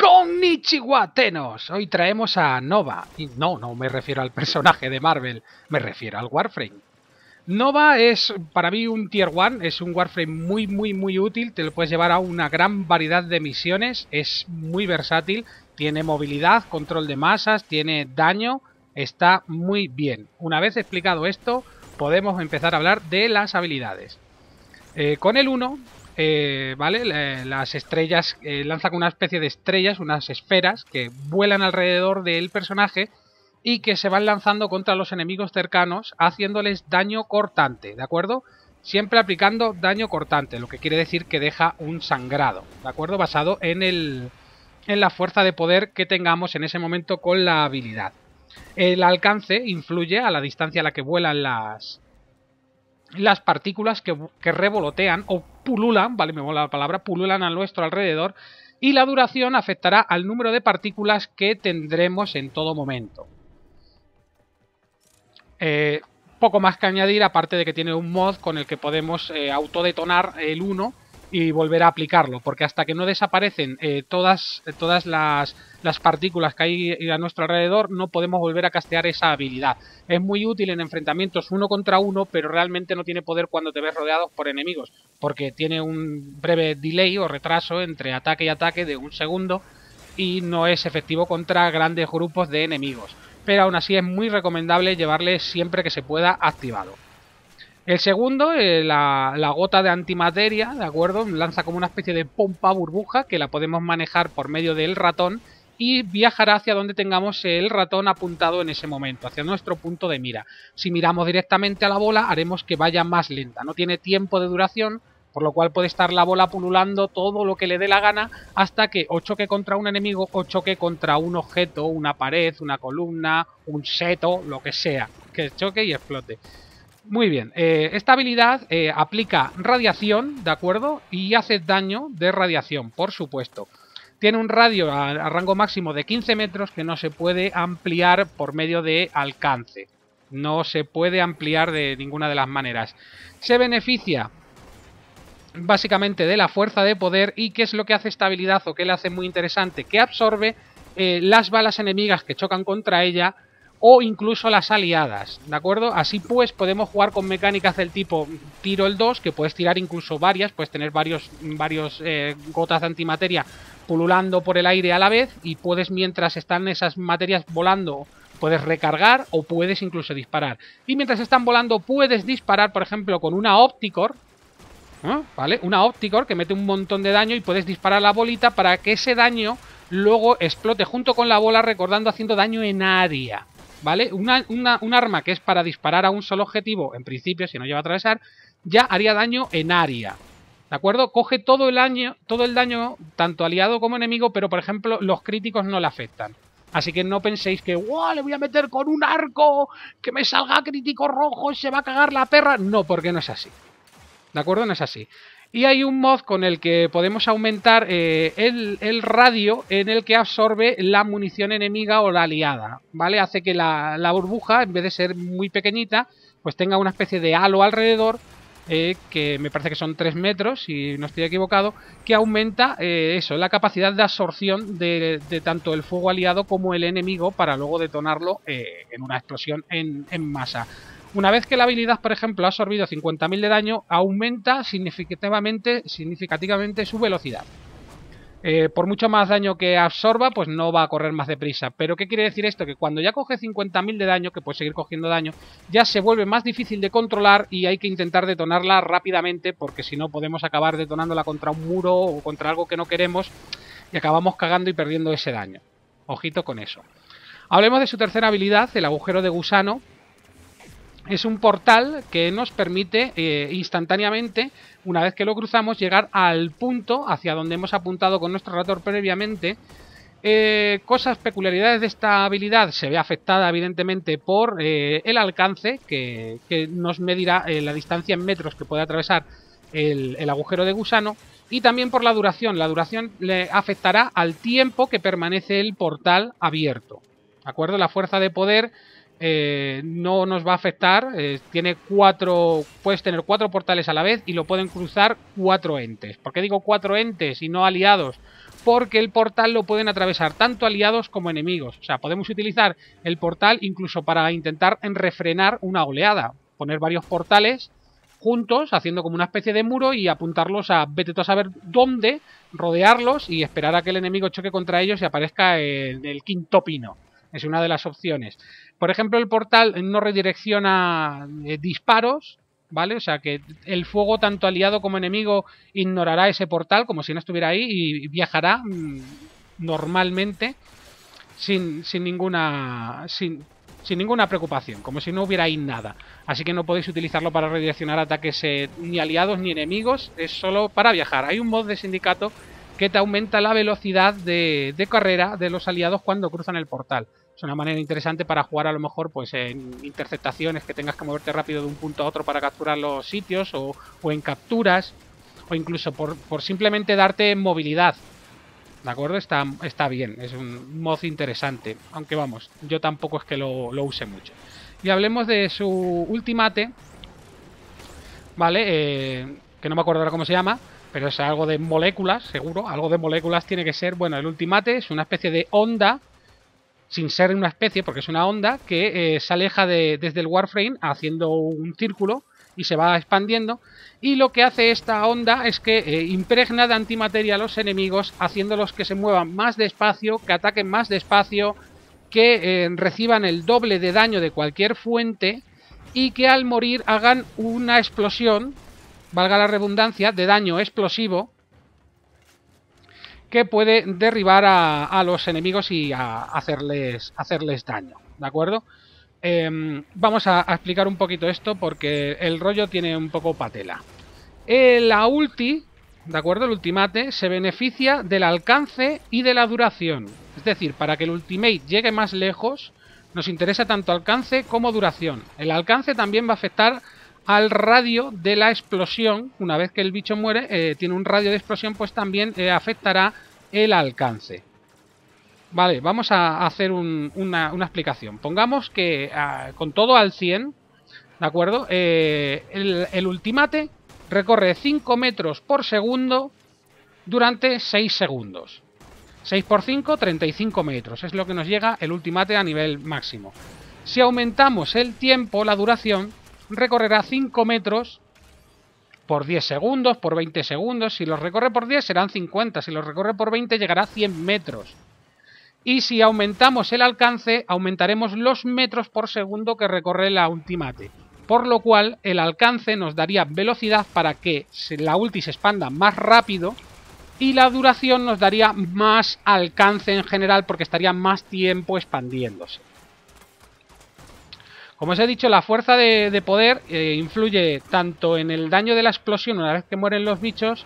Con Nichihuatenos. Hoy traemos a Nova. Y no, no me refiero al personaje de Marvel, me refiero al Warframe. Nova es para mí un tier 1, es un Warframe muy muy muy útil, te lo puedes llevar a una gran variedad de misiones, es muy versátil, tiene movilidad, control de masas, tiene daño, está muy bien. Una vez explicado esto, podemos empezar a hablar de las habilidades. Eh, con el 1 eh, ¿vale? las estrellas, eh, lanzan una especie de estrellas, unas esferas que vuelan alrededor del personaje y que se van lanzando contra los enemigos cercanos, haciéndoles daño cortante, ¿de acuerdo? Siempre aplicando daño cortante, lo que quiere decir que deja un sangrado, ¿de acuerdo? Basado en, en la fuerza de poder que tengamos en ese momento con la habilidad. El alcance influye a la distancia a la que vuelan las, las partículas que, revolotean o pululan, vale, me mola la palabra, pululan a nuestro alrededor y la duración afectará al número de partículas que tendremos en todo momento. Eh, poco más que añadir, aparte de que tiene un mod con el que podemos eh, autodetonar el 1 y volver a aplicarlo, porque hasta que no desaparecen eh, todas, eh, todas las, las, partículas que hay a nuestro alrededor, no podemos volver a castear esa habilidad. Es muy útil en enfrentamientos uno contra uno, pero realmente no tiene poder cuando te ves rodeado por enemigos, porque tiene un breve delay o retraso entre ataque y ataque de un segundo y no es efectivo contra grandes grupos de enemigos. Pero aún así es muy recomendable llevarle siempre que se pueda activado. El segundo, eh, la, la, gota de antimateria, ¿de acuerdo? Lanza como una especie de pompa burbuja que la podemos manejar por medio del ratón y viajará hacia donde tengamos el ratón apuntado en ese momento, hacia nuestro punto de mira. Si miramos directamente a la bola, haremos que vaya más lenta. No tiene tiempo de duración, por lo cual puede estar la bola pululando todo lo que le dé la gana hasta que o choque contra un enemigo o choque contra un objeto, una pared, una columna, un seto, lo que sea, que choque y explote. Muy bien, eh, esta habilidad eh, aplica radiación, ¿de acuerdo? Y hace daño de radiación, por supuesto. Tiene un radio a, rango máximo de 15 metros que no se puede ampliar por medio de alcance. No se puede ampliar de ninguna de las maneras. Se beneficia básicamente de la fuerza de poder y qué es lo que hace estabilidad o qué le hace muy interesante, que absorbe eh, las balas enemigas que chocan contra ella o incluso las aliadas, ¿de acuerdo? Así pues podemos jugar con mecánicas del tipo tiro el 2, que puedes tirar incluso varias, puedes tener varios, varios eh, gotas de antimateria pululando por el aire a la vez y puedes mientras están esas materias volando puedes recargar o puedes incluso disparar. Y mientras están volando puedes disparar, por ejemplo, con una Opticor, ¿vale? Una Opticor que mete un montón de daño y puedes disparar la bolita para que ese daño luego explote junto con la bola recordando haciendo daño en área. ¿vale? un arma que es para disparar a un solo objetivo, en principio, si no lleva a atravesar, ya haría daño en área. ¿De acuerdo? Coge todo el, daño, todo el daño, tanto aliado como enemigo, pero por ejemplo los críticos no le afectan. Así que no penséis que ¡Wow! le voy a meter con un arco, que me salga crítico rojo, y se va a cagar la perra. No, porque no es así. ¿De acuerdo? No es así. Y hay un mod con el que podemos aumentar eh, el, radio en el que absorbe la munición enemiga o la aliada, ¿vale? Hace que la, burbuja, en vez de ser muy pequeñita, pues tenga una especie de halo alrededor, eh, que me parece que son 3 metros, si no estoy equivocado, que aumenta eh, eso, la capacidad de absorción de, tanto el fuego aliado como el enemigo para luego detonarlo en una explosión en masa. Una vez que la habilidad, por ejemplo, ha absorbido 50.000 de daño, aumenta significativamente, significativamente su velocidad. Eh, por mucho más daño que absorba, pues no va a correr más deprisa. Pero ¿qué quiere decir esto? Que cuando ya coge 50.000 de daño, que puede seguir cogiendo daño, ya se vuelve más difícil de controlar y hay que intentar detonarla rápidamente, porque si no podemos acabar detonándola contra un muro o contra algo que no queremos y acabamos cagando y perdiendo ese daño. Ojito con eso. Hablemos de su tercera habilidad, el agujero de gusano, es un portal que nos permite eh, instantáneamente, una vez que lo cruzamos, llegar al punto hacia donde hemos apuntado con nuestro ratón previamente. Eh, cosas, peculiaridades de esta habilidad se ve afectada evidentemente por eh, el alcance que, nos medirá la distancia en metros que puede atravesar el, el, agujero de gusano y también por la duración. La duración le afectará al tiempo que permanece el portal abierto. ¿De acuerdo? La fuerza de poder eh, no nos va a afectar. Eh, tiene cuatro, puedes tener cuatro portales a la vez y lo pueden cruzar cuatro entes. ¿Por qué digo cuatro entes y no aliados? Porque el portal lo pueden atravesar tanto aliados como enemigos. O sea, podemos utilizar el portal incluso para intentar refrenar una oleada. Poner varios portales juntos, haciendo como una especie de muro y apuntarlos a vete tú a saber dónde, rodearlos y esperar a que el enemigo choque contra ellos y aparezca En el quinto pino es una de las opciones. Por ejemplo, el portal no redirecciona eh, disparos, ¿vale? O sea que el fuego, tanto aliado como enemigo, ignorará ese portal como si no estuviera ahí y viajará mm, normalmente sin, sin ninguna. Sin, sin ninguna preocupación, como si no hubiera ahí nada. Así que no podéis utilizarlo para redireccionar ataques eh, ni aliados ni enemigos, es solo para viajar. Hay un mod de sindicato que te aumenta la velocidad de, carrera de los aliados cuando cruzan el portal. Es una manera interesante para jugar a lo mejor pues en interceptaciones que tengas que moverte rápido de un punto a otro para capturar los sitios o, en capturas o incluso por, simplemente darte movilidad. ¿De acuerdo? Está, está bien, es un mod interesante. Aunque vamos, yo tampoco es que lo, use mucho. Y hablemos de su ultimate, ¿vale? Eh, que no me acuerdo ahora cómo se llama, pero es algo de moléculas, seguro, algo de moléculas tiene que ser, bueno, el ultimate es una especie de onda, sin ser una especie, porque es una onda, que eh, se aleja desde el warframe haciendo un círculo y se va expandiendo, y lo que hace esta onda es que eh, impregna de antimateria a los enemigos, haciéndolos que se muevan más despacio, que ataquen más despacio, que eh, reciban el doble de daño de cualquier fuente, y que al morir hagan una explosión valga la redundancia, de daño explosivo que puede derribar a, los enemigos y a hacerles, hacerles daño, ¿de acuerdo? Em, vamos a, explicar un poquito esto porque el rollo tiene un poco patela. Eh, la ulti, ¿de acuerdo? El ultimate se beneficia del alcance y de la duración. Es decir, para que el ultimate llegue más lejos, nos interesa tanto alcance como duración. El alcance también va a afectar al radio de la explosión. Una vez que el bicho muere, eh, tiene un radio de explosión, pues también eh, afectará el alcance. Vale, vamos a hacer una, explicación. Pongamos que ah, con todo al 100, ¿de acuerdo? Eh, el, el, ultimate recorre 5 metros por segundo durante 6 segundos. 6 por 5, 35 metros. Es lo que nos llega el ultimate a nivel máximo. Si aumentamos el tiempo, la duración, recorrerá 5 metros por 10 segundos, por 20 segundos. Si los recorre por 10 serán 50, si los recorre por 20 llegará a 100 metros. Y si aumentamos el alcance, aumentaremos los metros por segundo que recorre la ultimate. Por lo cual, el alcance nos daría velocidad para que la ulti se expanda más rápido y la duración nos daría más alcance en general porque estaría más tiempo expandiéndose. Como os he dicho, la fuerza de, poder eh, influye tanto en el daño de la explosión una vez que mueren los bichos,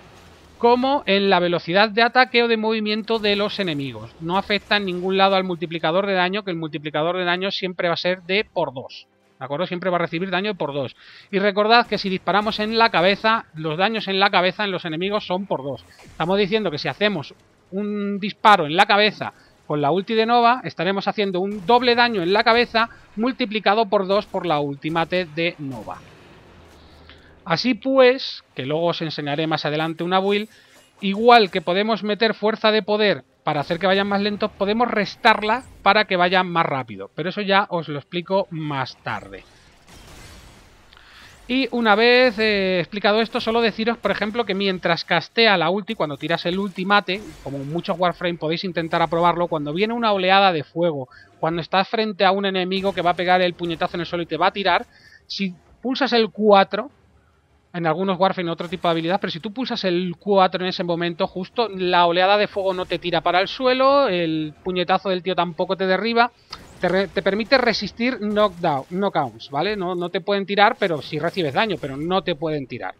como en la velocidad de ataque o de movimiento de los enemigos. No afecta en ningún lado al multiplicador de daño, que el multiplicador de daño siempre va a ser de por dos. ¿De acuerdo? Siempre va a recibir daño por 2. Y recordad que si disparamos en la cabeza, los daños en la cabeza en los enemigos son por 2. Estamos diciendo que si hacemos un disparo en la cabeza con la ulti de Nova estaremos haciendo un doble daño en la cabeza multiplicado por 2 por la ultimate de Nova. Así pues, que luego os enseñaré más adelante una build, igual que podemos meter fuerza de poder para hacer que vayan más lentos, podemos restarla para que vayan más rápido. Pero eso ya os lo explico más tarde. Y una vez eh, explicado esto, solo deciros, por ejemplo, que mientras castea la ulti, cuando tiras el ultimate, como en muchos Warframe podéis intentar aprobarlo, cuando viene una oleada de fuego, cuando estás frente a un enemigo que va a pegar el puñetazo en el suelo y te va a tirar, si pulsas el 4, en algunos Warframe otro tipo de habilidad, pero si tú pulsas el 4 en ese momento, justo la oleada de fuego no te tira para el suelo, el puñetazo del tío tampoco te derriba, te, permite resistir knockdown, knockouts, ¿vale? No, no te pueden tirar, pero si recibes daño, pero no te pueden tirar.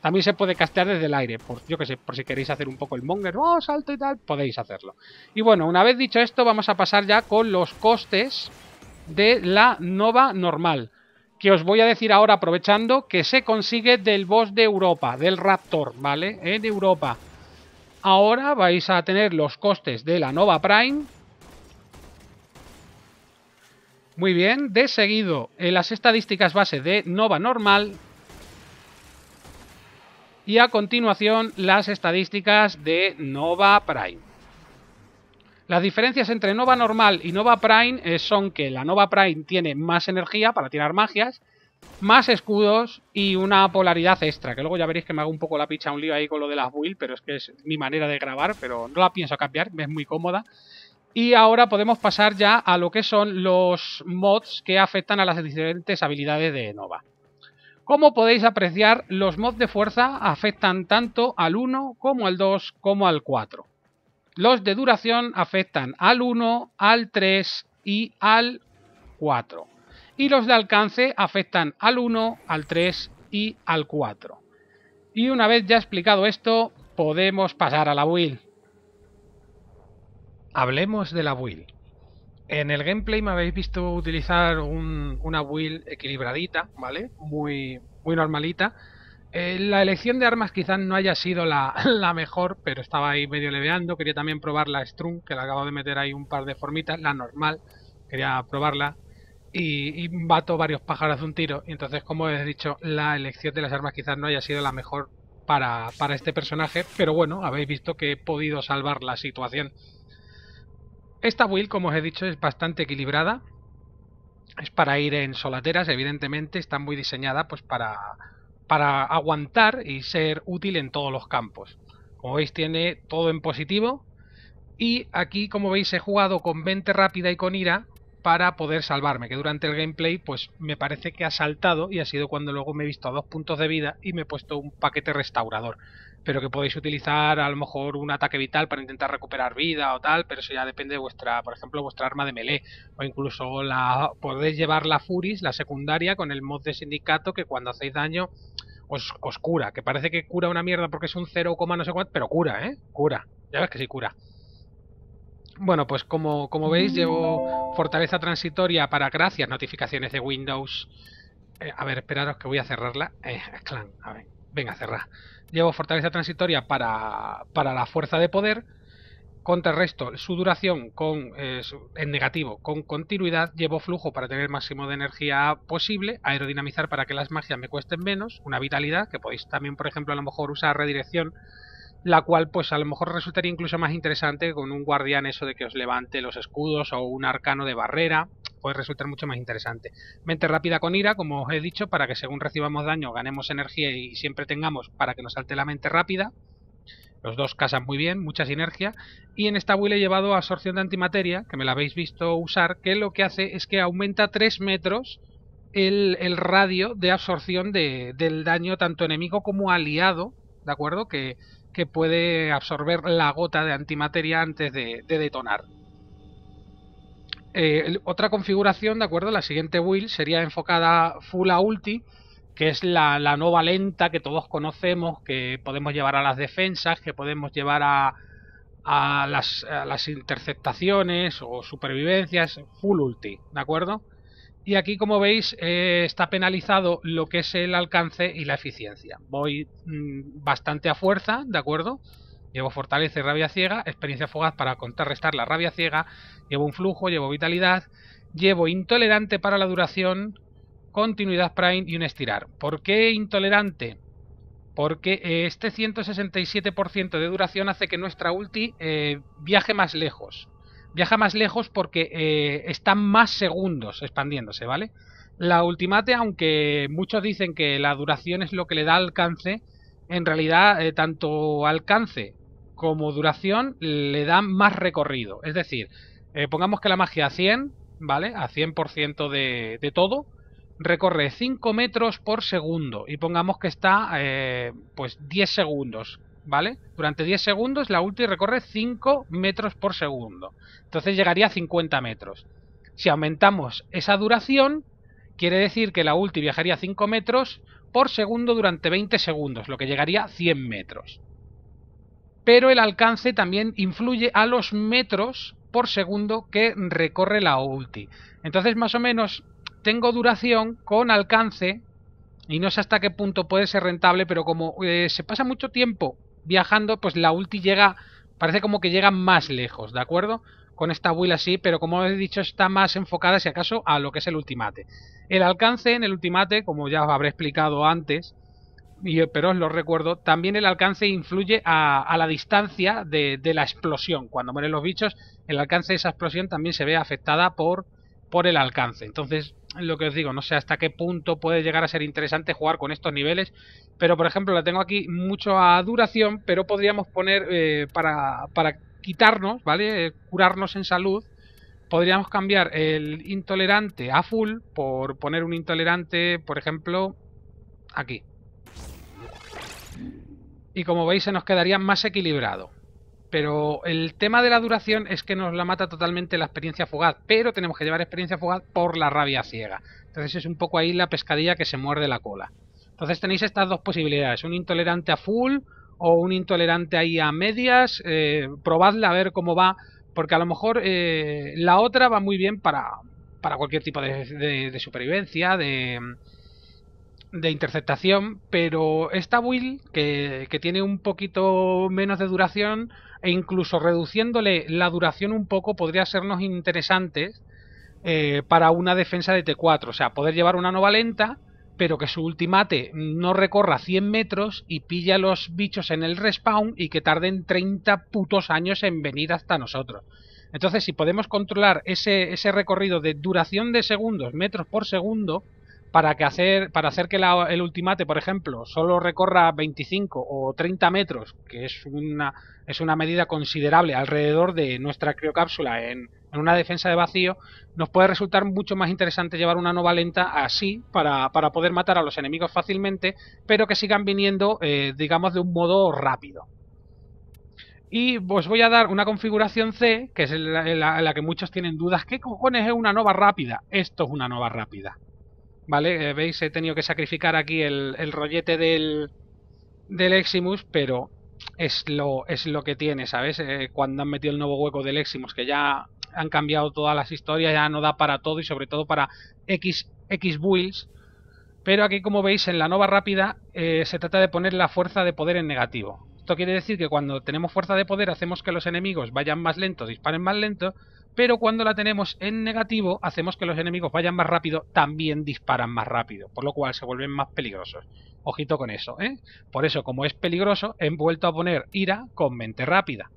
También se puede castear desde el aire, por, yo que sé, por si queréis hacer un poco el monger, oh, salto y tal, podéis hacerlo. Y bueno, una vez dicho esto, vamos a pasar ya con los costes de la Nova normal, que os voy a decir ahora aprovechando que se consigue del boss de Europa, del Raptor, ¿vale? En eh, Europa. Ahora vais a tener los costes de la Nova Prime, muy bien, de seguido las estadísticas base de Nova Normal. Y a continuación las estadísticas de Nova Prime. Las diferencias entre Nova Normal y Nova Prime eh, son que la Nova Prime tiene más energía para tirar magias, más escudos y una polaridad extra, que luego ya veréis que me hago un poco la picha un lío ahí con lo de las build, pero es que es mi manera de grabar, pero no la pienso cambiar, me es muy cómoda. Y ahora podemos pasar ya a lo que son los mods que afectan a las diferentes habilidades de Nova. Como podéis apreciar, los mods de fuerza afectan tanto al 1 como al 2 como al 4. Los de duración afectan al 1, al 3 y al 4. Y los de alcance afectan al 1, al 3 y al 4. Y una vez ya explicado esto, podemos pasar a la build. Hablemos de la build. En el gameplay me habéis visto utilizar una build equilibradita, ¿vale? Muy, muy normalita. Eh, la elección de armas quizás no haya sido la, mejor, pero estaba ahí medio leveando. Quería también probar la strung que la acabo de meter ahí un par de formitas, la normal. Quería probarla. Y, y bato varios pájaros de un tiro. Y entonces, como he dicho, la elección de las armas quizás no haya sido la mejor para este personaje. Pero bueno, habéis visto que he podido salvar la situación esta build, como os he dicho, es bastante equilibrada. Es para ir en solateras, evidentemente, está muy diseñada pues para, para aguantar y ser útil en todos los campos. Como veis, tiene todo en positivo. Y aquí, como veis, he jugado con 20 rápida y con ira para poder salvarme, que durante el gameplay pues me parece que ha saltado y ha sido cuando luego me he visto a dos puntos de vida y me he puesto un paquete restaurador pero que podéis utilizar a lo mejor un ataque vital para intentar recuperar vida o tal, pero eso ya depende de vuestra, por ejemplo, vuestra arma de melee, o incluso la podéis llevar la Furis, la secundaria, con el mod de sindicato que cuando hacéis daño os, cura, que parece que cura una mierda porque es un 0, no sé cuánto, pero cura, ¿eh? Cura, ya ves que sí cura. Bueno, pues como, como veis, llevo fortaleza transitoria para gracias, notificaciones de Windows. Eh, a ver, esperaros que voy a cerrarla. Eh, clan, a ver venga, cerra. Llevo fortaleza transitoria para, para la fuerza de poder. resto su duración con, eh, en negativo con continuidad. Llevo flujo para tener máximo de energía posible. Aerodinamizar para que las magias me cuesten menos. Una vitalidad, que podéis también, por ejemplo, a lo mejor usar redirección la cual pues a lo mejor resultaría incluso más interesante con un guardián eso de que os levante los escudos o un arcano de barrera puede resultar mucho más interesante. Mente rápida con ira, como os he dicho, para que según recibamos daño ganemos energía y siempre tengamos para que nos salte la mente rápida. Los dos casan muy bien, mucha sinergia. Y en esta build he llevado absorción de antimateria, que me la habéis visto usar, que lo que hace es que aumenta 3 metros el, radio de absorción del daño tanto enemigo como aliado, ¿de acuerdo? Que, puede absorber la gota de antimateria antes de detonar. Eh, otra configuración, ¿de acuerdo? La siguiente build sería enfocada full a ulti, que es la, la nueva lenta que todos conocemos, que podemos llevar a las defensas, que podemos llevar a, las, interceptaciones o supervivencias, full ulti, ¿de acuerdo? Y aquí, como veis, eh, está penalizado lo que es el alcance y la eficiencia. Voy mm, bastante a fuerza, ¿de acuerdo? Llevo fortaleza y rabia ciega, experiencia fugaz para contrarrestar la rabia ciega, llevo un flujo, llevo vitalidad, llevo intolerante para la duración, continuidad prime y un estirar. ¿Por qué intolerante? Porque eh, este 167% de duración hace que nuestra ulti eh, viaje más lejos. Viaja más lejos porque eh, Están más segundos expandiéndose, ¿vale? La ultimate, aunque muchos dicen que la duración es lo que le da alcance, en realidad tanto alcance como duración le da más recorrido. Es decir, eh, pongamos que la magia a 100, ¿vale? A 100% de, todo, recorre 5 metros por segundo y pongamos que está eh, pues 10 segundos, ¿vale? Durante 10 segundos la ulti recorre 5 metros por segundo. Entonces llegaría a 50 metros. Si aumentamos esa duración, quiere decir que la ulti viajaría 5 metros por segundo durante 20 segundos, lo que llegaría a 100 metros pero el alcance también influye a los metros por segundo que recorre la ulti. Entonces, más o menos, tengo duración con alcance y no sé hasta qué punto puede ser rentable, pero como eh, se pasa mucho tiempo viajando, pues la ulti llega, parece como que llega más lejos, ¿de acuerdo? Con esta build así, pero como he dicho, está más enfocada, si acaso, a lo que es el ultimate. El alcance en el ultimate, como ya os habré explicado antes, pero os lo recuerdo, también el alcance influye a, la distancia de, la explosión. Cuando mueren los bichos, el alcance de esa explosión también se ve afectada por, el alcance. Entonces, lo que os digo, no sé hasta qué punto puede llegar a ser interesante jugar con estos niveles, pero por ejemplo la tengo aquí mucho a duración, pero podríamos poner eh, para quitarnos, ¿vale? Curarnos en salud, podríamos cambiar el intolerante a full por poner un intolerante, por ejemplo, aquí y como veis se nos quedaría más equilibrado. Pero el tema de la duración es que nos la mata totalmente la experiencia fugaz, pero tenemos que llevar experiencia fugaz por la rabia ciega. Entonces es un poco ahí la pescadilla que se muerde la cola. Entonces tenéis estas dos posibilidades, un intolerante a full o un intolerante ahí a medias, eh, probadla a ver cómo va, porque a lo mejor eh, la otra va muy bien para, cualquier tipo de, de supervivencia, de, de interceptación, pero esta build, que, tiene un poquito menos de duración, e incluso reduciéndole la duración un poco, podría sernos interesante eh, para una defensa de T4. O sea, poder llevar una nova lenta, pero que su ultimate no recorra 100 metros y pilla los bichos en el respawn y que tarden 30 putos años en venir hasta nosotros. Entonces, si podemos controlar ese recorrido de duración de segundos, metros por segundo, para hacer que el ultimate por ejemplo solo recorra 25 o 30 metros que es una medida considerable alrededor de nuestra criocápsula en, una defensa de vacío nos puede resultar mucho más interesante llevar una nova lenta así para, poder matar a los enemigos fácilmente pero que sigan viniendo eh, digamos de un modo rápido y os voy a dar una configuración C, que es la, la que muchos tienen dudas. ¿Qué cojones es una nova rápida? Esto es una nova rápida. ¿Vale? Eh, veis, he tenido que sacrificar aquí el, rollete del, del Eximus, pero es lo, es lo que tiene, ¿sabes? Eh, cuando han metido el nuevo hueco del Eximus, que ya han cambiado todas las historias, ya no da para todo y sobre todo para X, builds. Pero aquí, como veis, en la nova rápida eh, se trata de poner la fuerza de poder en negativo. Esto quiere decir que cuando tenemos fuerza de poder hacemos que los enemigos vayan más lentos, disparen más lento, pero cuando la tenemos en negativo hacemos que los enemigos vayan más rápido, también disparan más rápido, por lo cual se vuelven más peligrosos. Ojito con eso, ¿eh? Por eso, como es peligroso, he vuelto a poner ira con mente rápida.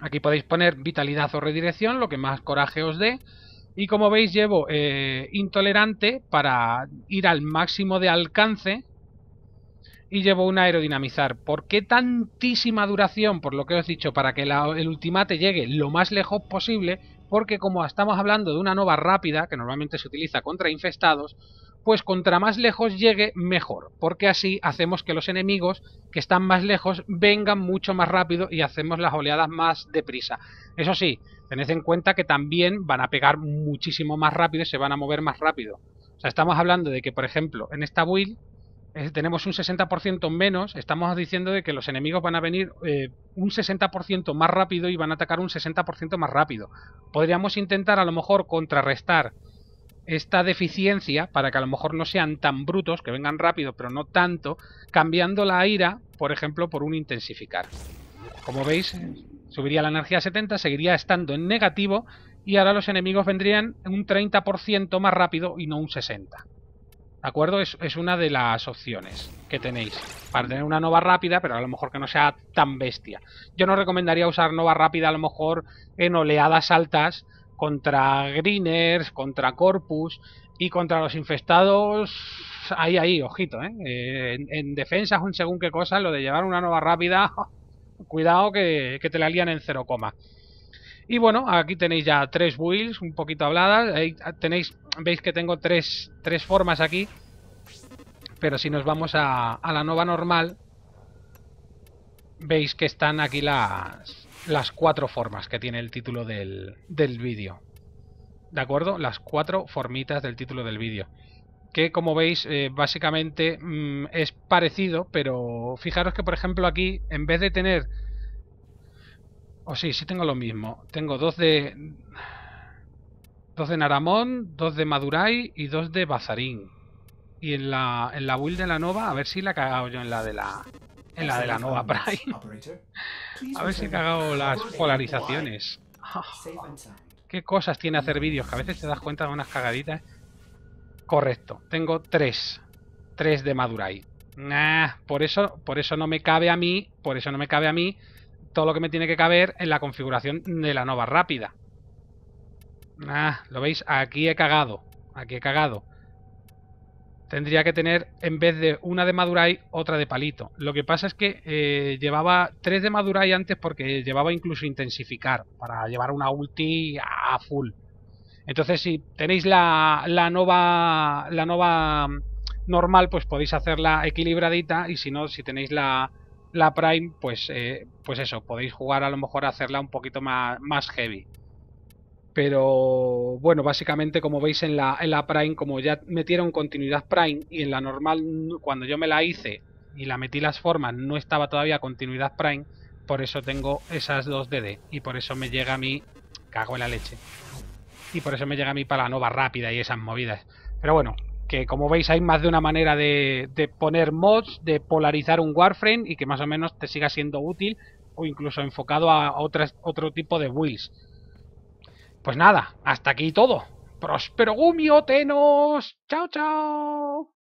Aquí podéis poner vitalidad o redirección, lo que más coraje os dé. Y como veis llevo eh, intolerante para ir al máximo de alcance y llevo un aerodinamizar. ¿Por qué tantísima duración? Por lo que os he dicho, para que el ultimate llegue lo más lejos posible, porque como estamos hablando de una nova rápida, que normalmente se utiliza contra infestados, pues contra más lejos llegue mejor, porque así hacemos que los enemigos que están más lejos vengan mucho más rápido y hacemos las oleadas más deprisa. Eso sí, tened en cuenta que también van a pegar muchísimo más rápido y se van a mover más rápido. O sea, estamos hablando de que, por ejemplo, en esta build tenemos un 60% menos, estamos diciendo de que los enemigos van a venir eh, un 60% más rápido y van a atacar un 60% más rápido. Podríamos intentar a lo mejor contrarrestar esta deficiencia para que a lo mejor no sean tan brutos, que vengan rápido, pero no tanto, cambiando la ira, por ejemplo, por un intensificar. Como veis, eh, subiría la energía a 70, seguiría estando en negativo y ahora los enemigos vendrían un 30% más rápido y no un 60%. ¿De acuerdo? Es, una de las opciones que tenéis para tener una nova rápida, pero a lo mejor que no sea tan bestia. Yo no recomendaría usar nova rápida a lo mejor en oleadas altas contra greeners, contra corpus y contra los infestados. Ahí, ahí, ojito, ¿eh? eh defensa en, defensas un según qué cosa, lo de llevar una nova rápida, cuidado que, que te la lían en cero coma. Y bueno, aquí tenéis ya tres builds, un poquito habladas. tenéis, veis que tengo tres, formas aquí. Pero si nos vamos a, la nova normal, veis que están aquí las, las cuatro formas que tiene el título del, vídeo. ¿De acuerdo? Las cuatro formitas del título del vídeo. Que como veis, eh, básicamente mm, es parecido, pero fijaros que por ejemplo aquí, en vez de tener o oh, sí, sí tengo lo mismo. Tengo dos de... Dos de Naramón, dos de Madurai y dos de Bazarín. Y en la, en la build de la Nova, a ver si la he cagado yo en la de la... En la de la Nova Prime. a ver si he cagado las polarizaciones. qué cosas tiene hacer vídeos, que a veces te das cuenta de unas cagaditas. Correcto, tengo tres. Tres de Madurai. por eso, por eso no me cabe a mí, por eso no me cabe a mí todo lo que me tiene que caber en la configuración de la nova rápida. Ah, lo veis, aquí he cagado. Aquí he cagado. Tendría que tener, en vez de una de Madurai, otra de palito. Lo que pasa es que eh, llevaba tres de Madurai antes porque llevaba incluso intensificar, para llevar una ulti a full. Entonces, si tenéis la, la nova la nova mm, normal, pues podéis hacerla equilibradita. Y si no, si tenéis la, la Prime, pues, eh, pues eso, podéis jugar a lo mejor a hacerla un poquito más, más heavy. Pero bueno, básicamente como veis en la, en la Prime, como ya metieron continuidad Prime y en la normal, cuando yo me la hice y la metí las formas, no estaba todavía continuidad Prime, por eso tengo esas dos DD y por eso me llega a mí, cago en la leche, y por eso me llega a mí para la nova rápida y esas movidas. Pero bueno, que como veis hay más de una manera de, poner mods, de polarizar un Warframe y que más o menos te siga siendo útil o incluso enfocado a otro tipo de builds. Pues nada, hasta aquí todo. Próspero Gumio, Tenos. Chao, chao.